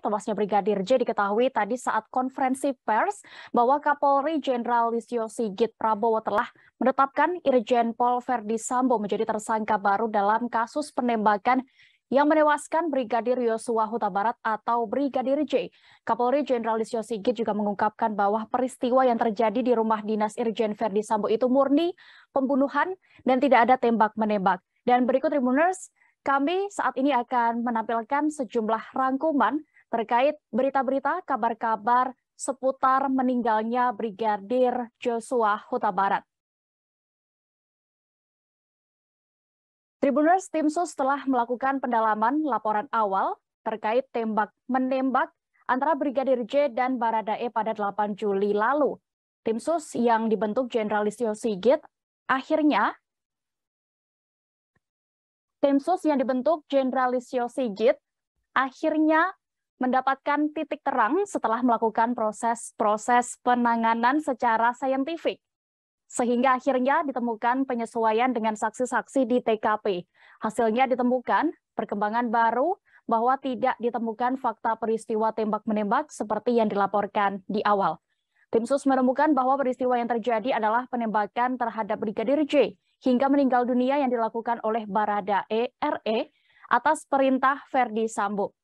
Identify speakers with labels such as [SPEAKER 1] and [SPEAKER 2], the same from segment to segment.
[SPEAKER 1] Tewasnya Brigadir J diketahui tadi saat konferensi pers bahwa Kapolri Jenderal Listio Sigit Prabowo telah menetapkan Irjen Pol Verdi Sambo menjadi tersangka baru dalam kasus penembakan yang menewaskan Brigadir Yosua Huta Barat atau Brigadir J. Kapolri Jenderal Listio Sigit juga mengungkapkan bahwa peristiwa yang terjadi di rumah dinas Irjen Verdi Sambo itu murni pembunuhan dan tidak ada tembak-menembak. Dan berikut Tribuners, kami saat ini akan menampilkan sejumlah rangkuman terkait berita-berita kabar-kabar seputar meninggalnya Brigadir Joshua Huta Barat. Tribuners Tim Sus telah melakukan pendalaman laporan awal terkait tembak menembak antara Brigadir J dan Baradae pada 8 Juli lalu. Tim Sus yang dibentuk Jenderal Listio Sigit akhirnya Tim Sus yang dibentuk Jenderal Listio Sigit akhirnya mendapatkan titik terang setelah melakukan proses-proses penanganan secara saintifik. Sehingga akhirnya ditemukan penyesuaian dengan saksi-saksi di TKP. Hasilnya ditemukan perkembangan baru bahwa tidak ditemukan fakta peristiwa tembak-menembak seperti yang dilaporkan di awal. Tim sus menemukan bahwa peristiwa yang terjadi adalah penembakan terhadap Brigadir J hingga meninggal dunia yang dilakukan oleh Barada E.R.E e atas perintah Verdi Sambo.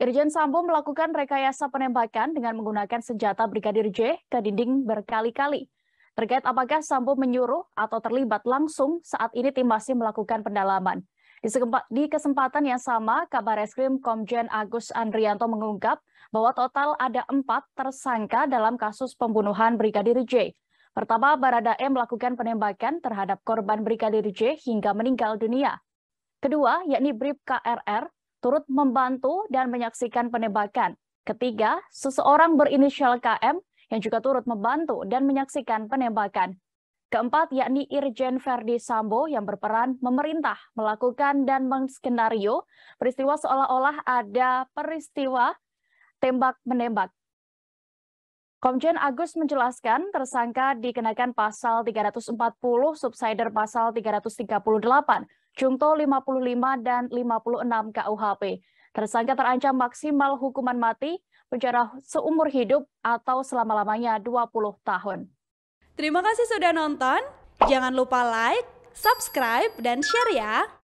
[SPEAKER 1] Irjen Sambo melakukan rekayasa penembakan dengan menggunakan senjata Brigadir J ke dinding berkali-kali. Terkait apakah Sambo menyuruh atau terlibat langsung, saat ini tim masih melakukan pendalaman. Di kesempatan yang sama, Kabar Eskrim Komjen Agus Andrianto mengungkap bahwa total ada empat tersangka dalam kasus pembunuhan Brigadir J. Pertama, Barada M melakukan penembakan terhadap korban Brigadir J hingga meninggal dunia. Kedua, yakni Brib KRR turut membantu dan menyaksikan penembakan. Ketiga, seseorang berinisial KM yang juga turut membantu dan menyaksikan penembakan. Keempat, yakni Irjen Ferdi Sambo yang berperan memerintah, melakukan dan mengskenario peristiwa seolah-olah ada peristiwa tembak-menembak. Komjen Agus menjelaskan tersangka dikenakan pasal 340 subsider pasal 338 Jungto 55 dan 56 KUHP. Tersangka terancam maksimal hukuman mati, penjara seumur hidup atau selama-lamanya 20 tahun. Terima kasih sudah nonton. Jangan lupa like, subscribe, dan share ya.